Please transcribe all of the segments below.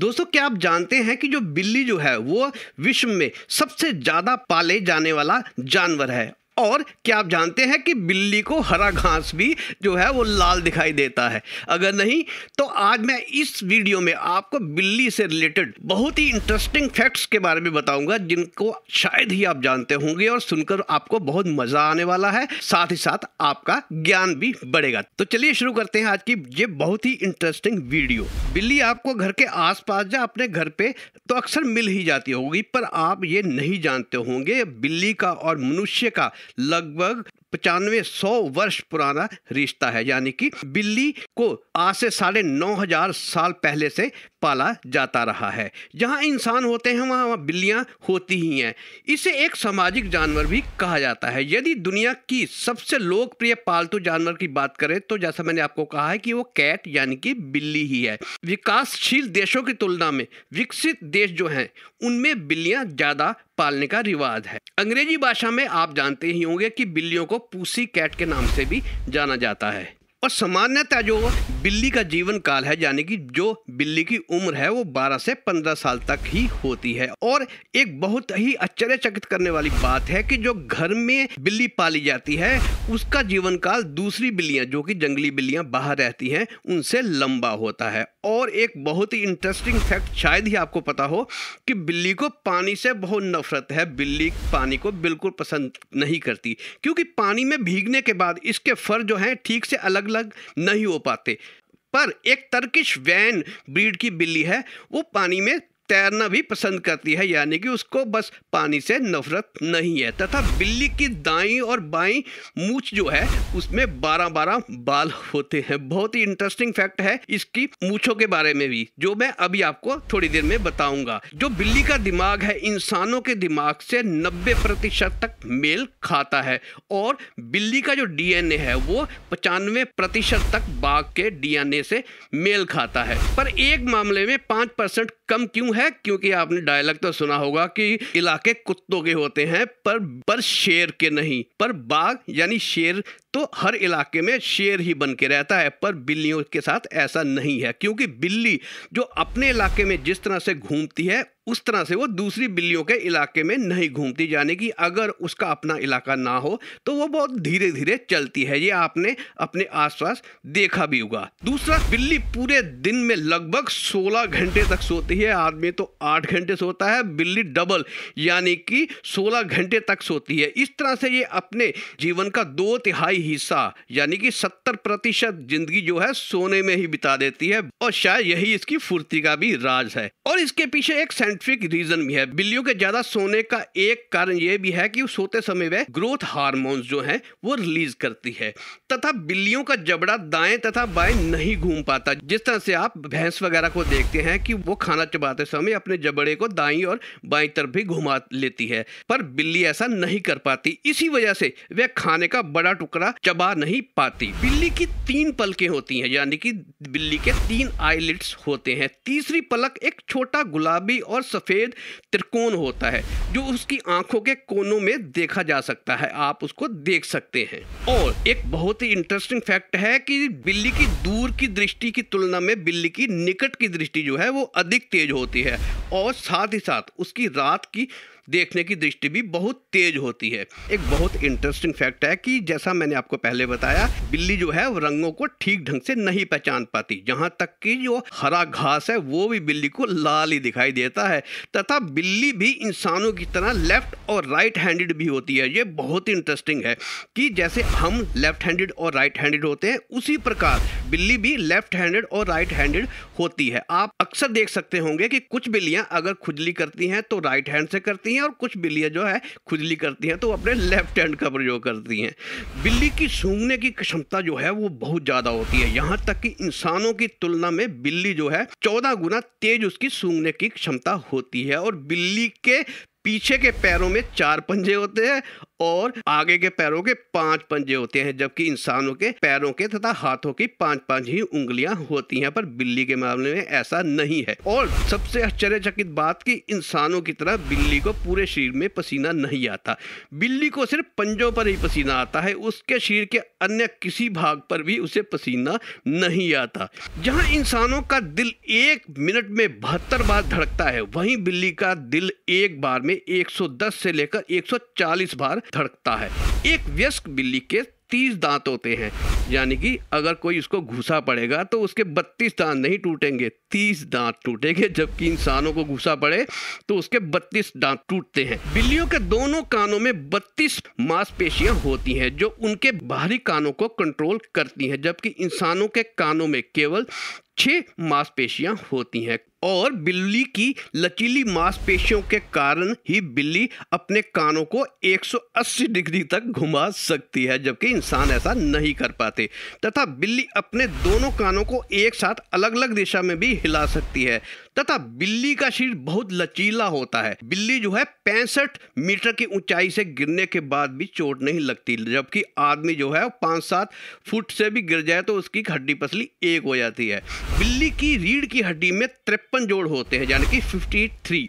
दोस्तों क्या आप जानते हैं कि जो बिल्ली जो है वो विश्व में सबसे ज़्यादा पाले जाने वाला जानवर है और क्या आप जानते हैं कि बिल्ली को हरा घास भी जो है वो लाल दिखाई देता है अगर नहीं तो आज मैं इस वीडियो में आपको बिल्ली से रिलेटेड बहुत ही इंटरेस्टिंग फैक्ट्स के बारे में बताऊंगा जिनको शायद ही आप जानते होंगे और सुनकर आपको बहुत मजा आने वाला है साथ ही साथ आपका ज्ञान भी बढ़ेगा तो चलिए शुरू करते हैं आज की ये बहुत ही इंटरेस्टिंग वीडियो बिल्ली आपको घर के पास या अपने घर पे तो अक्सर मिल ही जाती होगी पर आप ये नहीं जानते होंगे बिल्ली का और मनुष्य का लगभग पचानवे सौ वर्ष पुराना रिश्ता है यानी कि बिल्ली को आज से साढ़े नौ हजार साल पहले से पाला जाता रहा है जहाँ इंसान होते हैं वहाँ वहाँ बिल्लियाँ होती ही हैं इसे एक सामाजिक जानवर भी कहा जाता है यदि दुनिया की सबसे लोकप्रिय पालतू जानवर की बात करें तो जैसा मैंने आपको कहा है कि वो कैट यानी कि बिल्ली ही है विकासशील देशों की तुलना में विकसित देश जो हैं उनमें बिल्लियाँ ज़्यादा पालने का रिवाज है अंग्रेजी भाषा में आप जानते ही होंगे कि बिल्लियों को पूसी कैट के नाम से भी जाना जाता है और सामान्यतः जो बिल्ली का जीवन काल है यानी कि जो बिल्ली की उम्र है वो 12 से 15 साल तक ही होती है और एक बहुत ही आश्चर्यचकित करने वाली बात है कि जो घर में बिल्ली पाली जाती है उसका जीवन काल दूसरी बिल्लियां जो कि जंगली बिल्लियां बाहर रहती हैं उनसे लंबा होता है और एक बहुत ही इंटरेस्टिंग फैक्ट शायद ही आपको पता हो कि बिल्ली को पानी से बहुत नफरत है बिल्ली पानी को बिल्कुल पसंद नहीं करती क्योंकि पानी में भीगने के बाद इसके फर जो हैं ठीक से अलग अलग नहीं हो पाते पर एक तर्किश वैन ब्रीड की बिल्ली है वो पानी में तैरना भी पसंद करती है यानी कि उसको बस पानी से नफरत नहीं है तथा बिल्ली की दाई और बाई मूछ जो है उसमें बारह बारह बाल होते हैं बहुत ही इंटरेस्टिंग फैक्ट है इसकी मूछों के बारे में भी जो मैं अभी आपको थोड़ी देर में बताऊंगा जो बिल्ली का दिमाग है इंसानों के दिमाग से नब्बे प्रतिशत तक मेल खाता है और बिल्ली का जो डीएनए है वो पचानवे प्रतिशत तक बाघ के डीएनए से मेल खाता है पर एक मामले में पांच परसेंट कम क्यों है क्योंकि आपने डायलॉग तो सुना होगा कि इलाके कुत्तों के होते हैं पर पर शेर के नहीं पर बाघ यानी शेर तो हर इलाके में शेर ही बन के रहता है पर बिल्लियों के साथ ऐसा नहीं है क्योंकि बिल्ली जो अपने इलाके में जिस तरह से घूमती है उस तरह से वो दूसरी बिल्लियों के इलाके में नहीं घूमती यानी कि अगर उसका अपना इलाका ना हो तो वो बहुत धीरे धीरे चलती है ये आपने अपने आसपास देखा भी होगा दूसरा बिल्ली पूरे दिन में लगभग 16 घंटे तक सोती है आदमी तो 8 घंटे सोता है बिल्ली डबल यानी कि 16 घंटे तक सोती है इस तरह से ये अपने जीवन का दो तिहाई हिस्सा यानी कि सत्तर प्रतिशत जिंदगी जो है सोने में ही बिता देती है और शायद यही इसकी फुर्ती का भी राज है और इसके पीछे एक साइंटिफिक रीजन भी है बिल्लियों के ज्यादा सोने का एक कारण यह भी है कि सोते समय वह ग्रोथ हार्मोन्स जो है वो रिलीज करती है तथा बिल्लियों का जबड़ा दाएं तथा बाएं नहीं घूम पाता जिस तरह से आप भैंस वगैरह को देखते हैं कि वो खाना चबाते समय अपने जबड़े को दाई और बाई तरफ भी घुमा लेती है पर बिल्ली ऐसा नहीं कर पाती इसी वजह से वह खाने का बड़ा टुकड़ा का चबा नहीं पाती बिल्ली की तीन पलकें होती हैं यानी कि बिल्ली के तीन आईलिट्स होते हैं तीसरी पलक एक छोटा गुलाबी और सफेद त्रिकोण होता है जो उसकी आंखों के कोनों में देखा जा सकता है आप उसको देख सकते हैं और एक बहुत ही इंटरेस्टिंग फैक्ट है कि बिल्ली की दूर की दृष्टि की तुलना में बिल्ली की निकट की दृष्टि जो है वो अधिक तेज होती है और साथ ही साथ उसकी रात की देखने की दृष्टि भी बहुत तेज होती है एक बहुत इंटरेस्टिंग फैक्ट है कि जैसा मैंने आपको पहले बताया बिल्ली जो है रंगों को ठीक ढंग से नहीं पहचान पाती जहाँ तक कि जो हरा घास है वो भी बिल्ली को लाल ही दिखाई देता है तथा बिल्ली भी इंसानों की तरह लेफ्ट और राइट हैंडेड भी होती है ये बहुत इंटरेस्टिंग है कि जैसे हम लेफ्ट हैंडेड और राइट हैंडेड होते हैं उसी प्रकार बिल्ली भी लेफ्ट हैंडेड और राइट हैंडेड होती है आप अक्सर देख सकते होंगे कि कुछ बिल्लियां अगर खुजली करती हैं तो राइट हैंड से करती हैं और कुछ बिल्लियां जो है खुजली करती हैं तो अपने लेफ्ट हैंड का प्रयोग करती हैं बिल्ली की सूंघने की क्षमता जो है वो बहुत ज़्यादा होती है यहाँ तक कि इंसानों की तुलना में बिल्ली जो है चौदह गुना तेज उसकी सूंघने की क्षमता होती है और बिल्ली के पीछे के पैरों में चार पंजे होते हैं और आगे के पैरों के पांच पंजे होते हैं जबकि इंसानों के पैरों के तथा हाथों की पांच पांच ही उंगलियां होती हैं पर बिल्ली के मामले में ऐसा नहीं है और सबसे आश्चर्यचकित बात की इंसानों की तरह बिल्ली को पूरे शरीर में पसीना नहीं आता बिल्ली को सिर्फ पंजों पर ही पसीना आता है उसके शरीर के अन्य किसी भाग पर भी उसे पसीना नहीं आता जहां इंसानों का दिल एक मिनट में बहत्तर बार धड़कता है वहीं बिल्ली का दिल एक बार में 110 से लेकर 140 बार धड़कता है एक व्यस्क बिल्ली के तीस दांत होते हैं यानी कि अगर कोई उसको घुसा पड़ेगा तो उसके बत्तीस दांत नहीं टूटेंगे तीस दांत टूटेंगे जबकि इंसानों को घुसा पड़े तो उसके बत्तीस दांत टूटते हैं बिल्लियों के दोनों कानों में बत्तीस मांसपेशियां होती हैं जो उनके बाहरी कानों को कंट्रोल करती हैं जबकि इंसानों के कानों में केवल छः मांसपेशियां होती हैं और बिल्ली की लचीली मांसपेशियों के कारण ही बिल्ली अपने कानों को 180 डिग्री तक घुमा सकती है जबकि इंसान ऐसा नहीं कर पाते तथा बिल्ली अपने दोनों कानों को एक साथ अलग अलग दिशा में भी हिला सकती है तथा बिल्ली का शरीर बहुत लचीला होता है बिल्ली जो है पैंसठ मीटर की ऊंचाई से गिरने के बाद भी चोट नहीं लगती जबकि आदमी जो है पाँच सात फुट से भी गिर जाए तो उसकी हड्डी पसली एक हो जाती है बिल्ली की रीढ़ की हड्डी में तिरपन जोड़ होते हैं यानी कि थ्री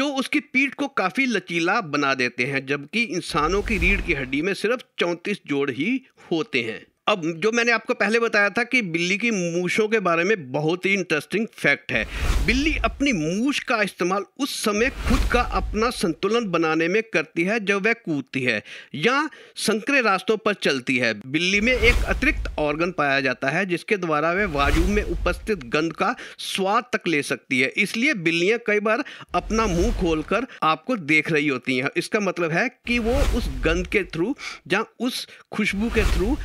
जो उसकी पीठ को काफ़ी लचीला बना देते हैं जबकि इंसानों की रीढ़ की हड्डी में सिर्फ चौंतीस जोड़ ही होते हैं अब जो मैंने आपको पहले बताया था कि बिल्ली की मूछों के बारे में बहुत ही इंटरेस्टिंग फैक्ट है बिल्ली अपनी मूछ का इस्तेमाल उस समय खुद का अपना संतुलन बनाने में करती है जब वह कूदती है या संकरे रास्तों पर चलती है बिल्ली में एक अतिरिक्त ऑर्गन पाया जाता है जिसके द्वारा वह वायु में उपस्थित गंध का स्वाद तक ले सकती है इसलिए बिल्लियां कई बार अपना मुंह खोलकर आपको देख रही होती हैं इसका मतलब है कि वो उस गंध के थ्रू या उस खुशबू के थ्रू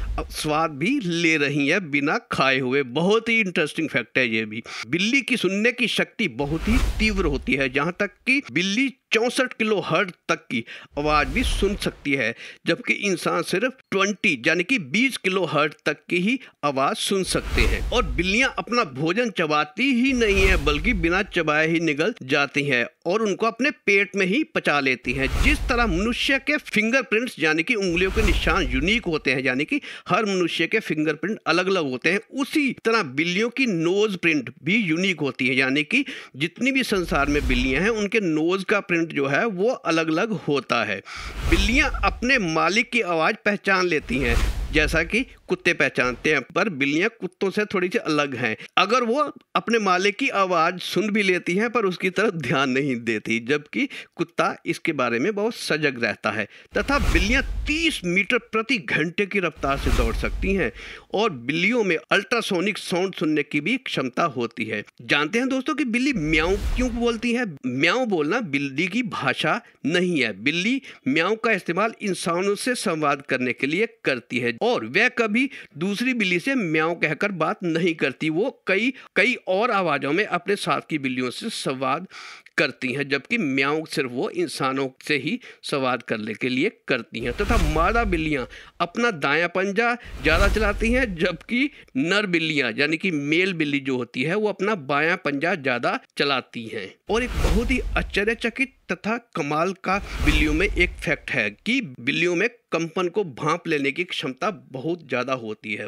स्वाद भी ले रही है बिना खाए हुए बहुत ही इंटरेस्टिंग फैक्ट है ये भी बिल्ली की सुनने की शक्ति बहुत ही तीव्र होती है जहाँ तक कि बिल्ली चौंसठ किलो हर्ट तक की आवाज़ भी सुन सकती है जबकि इंसान सिर्फ 20 यानी कि 20 किलो हर्ट तक की ही आवाज़ सुन सकते हैं और बिल्लियां अपना भोजन चबाती ही नहीं है बल्कि बिना चबाए ही निकल जाती हैं और उनको अपने पेट में ही पचा लेती हैं जिस तरह मनुष्य के फिंगरप्रिंट्स यानी कि उंगलियों के निशान यूनिक होते हैं यानी कि हर मनुष्य के फिंगरप्रिंट अलग अलग होते हैं उसी तरह बिल्लियों की नोज प्रिंट भी यूनिक होती है यानी कि जितनी भी संसार में बिल्लियां हैं उनके नोज का प्रिंट इन्वायरमेंट जो है वो अलग अलग होता है बिल्लियाँ अपने मालिक की आवाज़ पहचान लेती हैं जैसा कि कुत्ते पहचानते हैं पर बिल्लियां कुत्तों से थोड़ी सी अलग हैं अगर वो अपने मालिक की आवाज़ सुन भी लेती हैं पर उसकी तरफ ध्यान नहीं देती जबकि कुत्ता इसके बारे में बहुत सजग रहता है तथा बिल्लियां 30 मीटर प्रति घंटे की रफ्तार से दौड़ सकती हैं और बिल्लियों में अल्ट्रासोनिक साउंड सुनने की भी क्षमता होती है जानते हैं दोस्तों कि बिल्ली म्याऊं क्यों बोलती है म्याऊं बोलना बिल्ली की भाषा नहीं है बिल्ली म्याऊं का इस्तेमाल इंसानों से संवाद करने के लिए करती है और वह कभी कोई दूसरी बिल्ली से म्याओ कहकर बात नहीं करती वो कई कई और आवाज़ों में अपने साथ की बिल्लियों से संवाद करती हैं जबकि म्याओ सिर्फ वो इंसानों से ही सवार करने के लिए करती हैं तथा तो मादा बिल्लियाँ अपना दाया पंजा ज़्यादा चलाती हैं जबकि नर बिल्लियाँ यानी कि मेल बिल्ली जो होती है वो अपना बायां पंजा ज़्यादा चलाती हैं और एक बहुत ही आश्चर्यचकित तथा कमाल का बिल्लियों में एक फैक्ट है कि बिल्लियों में कंपन को भाप लेने की क्षमता बहुत ज़्यादा होती है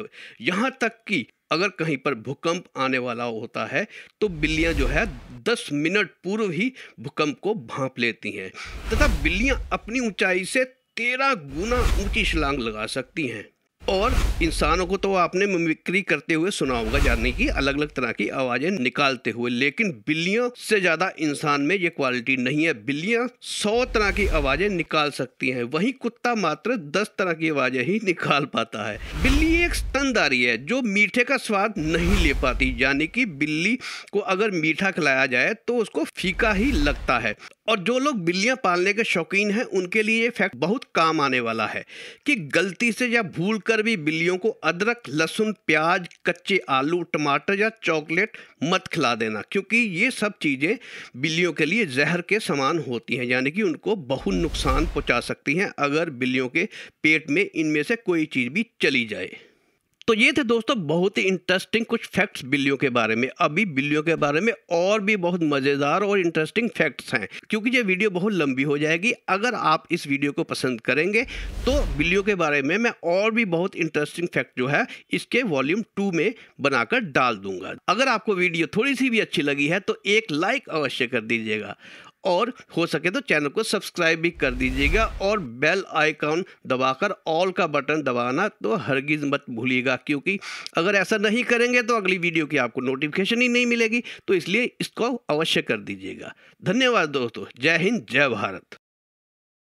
यहाँ तक कि अगर कहीं पर भूकंप आने वाला होता है तो बिल्लियाँ जो है दस मिनट पूर्व ही भूकंप को भांप लेती हैं तथा बिल्लियां अपनी ऊंचाई से तेरह गुना ऊंची छलांग लगा सकती हैं और इंसानों को तो आपने मिमिक्री करते हुए सुना होगा जानने की अलग अलग तरह की आवाजें निकालते हुए लेकिन बिल्लियों से ज्यादा इंसान में ये क्वालिटी नहीं है बिल्लियां सौ तरह की आवाजें निकाल सकती हैं वहीं कुत्ता मात्र दस तरह की आवाजें ही निकाल पाता है बिल्ली एक स्तनदारी है जो मीठे का स्वाद नहीं ले पाती यानी कि बिल्ली को अगर मीठा खिलाया जाए तो उसको फीका ही लगता है और जो लोग बिल्लियां पालने के शौकीन हैं उनके लिए ये फैक्ट बहुत काम आने वाला है कि गलती से या भूल कर भी बिल्लियों को अदरक लहसुन प्याज कच्चे आलू टमाटर या चॉकलेट मत खिला देना क्योंकि ये सब चीज़ें बिल्लियों के लिए जहर के समान होती हैं यानी कि उनको बहुत नुकसान पहुंचा सकती हैं अगर बिल्लियों के पेट में इनमें से कोई चीज़ भी चली जाए तो ये थे दोस्तों बहुत ही इंटरेस्टिंग कुछ फैक्ट्स बिल्लियों के बारे में अभी बिल्लियों के बारे में और भी बहुत मज़ेदार और इंटरेस्टिंग फैक्ट्स हैं क्योंकि ये वीडियो बहुत लंबी हो जाएगी अगर आप इस वीडियो को पसंद करेंगे तो बिल्लियों के बारे में मैं और भी बहुत इंटरेस्टिंग फैक्ट जो है इसके वॉल्यूम टू में बनाकर डाल दूंगा अगर आपको वीडियो थोड़ी सी भी अच्छी लगी है तो एक लाइक अवश्य कर दीजिएगा और हो सके तो चैनल को सब्सक्राइब भी कर दीजिएगा और बेल आइकॉन दबाकर ऑल का बटन दबाना तो हरगिज़ मत भूलिएगा क्योंकि अगर ऐसा नहीं करेंगे तो अगली वीडियो की आपको नोटिफिकेशन ही नहीं मिलेगी तो इसलिए इसको अवश्य कर दीजिएगा धन्यवाद दोस्तों जय हिंद जय भारत